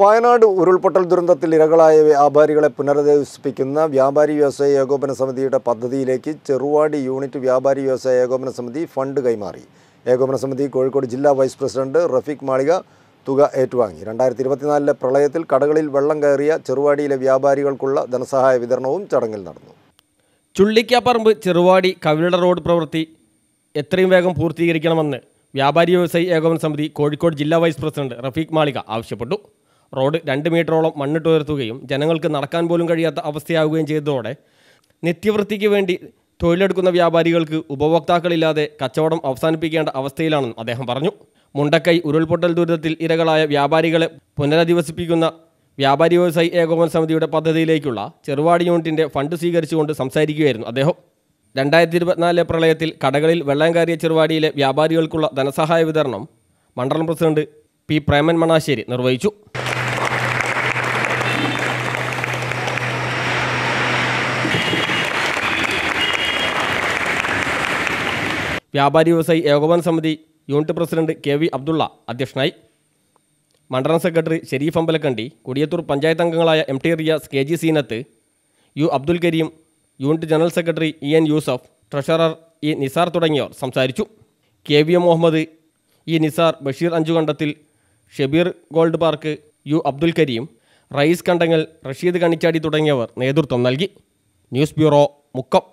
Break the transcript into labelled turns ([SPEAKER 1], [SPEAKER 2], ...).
[SPEAKER 1] വയനാട് ഉരുൾപൊട്ടൽ ദുരന്തത്തിൽ ഇരകളായ വ്യാപാരികളെ പുനരധിവസിപ്പിക്കുന്ന വ്യാപാരി വ്യവസായ ഏകോപന സമിതിയുടെ പദ്ധതിയിലേക്ക് ചെറുവാടി യൂണിറ്റ് വ്യാപാരി വ്യവസായ ഏകോപന സമിതി ഫണ്ട് കൈമാറി ഏകോപന സമിതി കോഴിക്കോട് ജില്ലാ വൈസ് പ്രസിഡന്റ് റഫീഖ് മാളിക തുക ഏറ്റുവാങ്ങി രണ്ടായിരത്തി ഇരുപത്തിനാലിലെ പ്രളയത്തിൽ കടകളിൽ വെള്ളം കയറിയ ചെറുവാടിയിലെ വ്യാപാരികൾക്കുള്ള ധനസഹായ വിതരണവും ചടങ്ങിൽ നടന്നു
[SPEAKER 2] ചുള്ളിക്കാപ്പറമ്പ് ചെറുവാടി കവിള റോഡ് പ്രവൃത്തി എത്രയും വേഗം പൂർത്തീകരിക്കണമെന്ന് വ്യാപാരി വ്യവസായി ഏകോപന സമിതി കോഴിക്കോട് ജില്ലാ വൈസ് പ്രസിഡന്റ് റഫീഖ് മാളിക ആവശ്യപ്പെട്ടു റോഡ് രണ്ട് മീറ്ററോളം മണ്ണിട്ട് ഉയർത്തുകയും ജനങ്ങൾക്ക് നടക്കാൻ പോലും കഴിയാത്ത അവസ്ഥയാവുകയും ചെയ്തതോടെ നിത്യവൃത്തിക്ക് വേണ്ടി തൊഴിലെടുക്കുന്ന വ്യാപാരികൾക്ക് ഉപഭോക്താക്കളില്ലാതെ കച്ചവടം അവസാനിപ്പിക്കേണ്ട അവസ്ഥയിലാണെന്ന് അദ്ദേഹം പറഞ്ഞു മുണ്ടക്കൈ ഉരുൾപൊട്ടൽ ദുരിതത്തിൽ ഇരകളായ വ്യാപാരികളെ പുനരധിവസിപ്പിക്കുന്ന വ്യാപാരി വ്യവസായി ഏകോപന സമിതിയുടെ പദ്ധതിയിലേക്കുള്ള ചെറുവാടി യൂണിറ്റിൻ്റെ ഫണ്ട് സ്വീകരിച്ചുകൊണ്ട് സംസാരിക്കുകയായിരുന്നു അദ്ദേഹം രണ്ടായിരത്തി ഇരുപത്തിനാലിലെ പ്രളയത്തിൽ കടകളിൽ വെള്ളം കയറിയ ചെറുവാടിയിലെ വ്യാപാരികൾക്കുള്ള ധനസഹായ വിതരണം മണ്ഡലം പ്രസിഡന്റ് പി പ്രേമൻ മണാശ്ശേരി നിർവഹിച്ചു വ്യാപാരി വ്യവസായി ഏകോപന സമിതി unit president K V Abdulla അധ്യക്ഷനായി മണ്ഡലം സെക്രട്ടറി ഷെരീഫ് അമ്പലക്കണ്ടി കൊടിയത്തൂർ പഞ്ചായത്ത് അംഗങ്ങളായ M T Riyas K G Seenath U Abdul Kareem unit general secretary E N Yusuf treasurer E Nisar തുടങ്ങിയവർ സംസാരിച്ചു K V M Muhammad E Nisar Basheer Anchukandathil Shebeer Gold Park U Abdul Kareem Rayees Kandangal Rasheed Kanichadi തുടങ്ങിയവർ നേതൃത്വം നൽകി ന്യൂസ് ബ്യൂറോ മുക്കം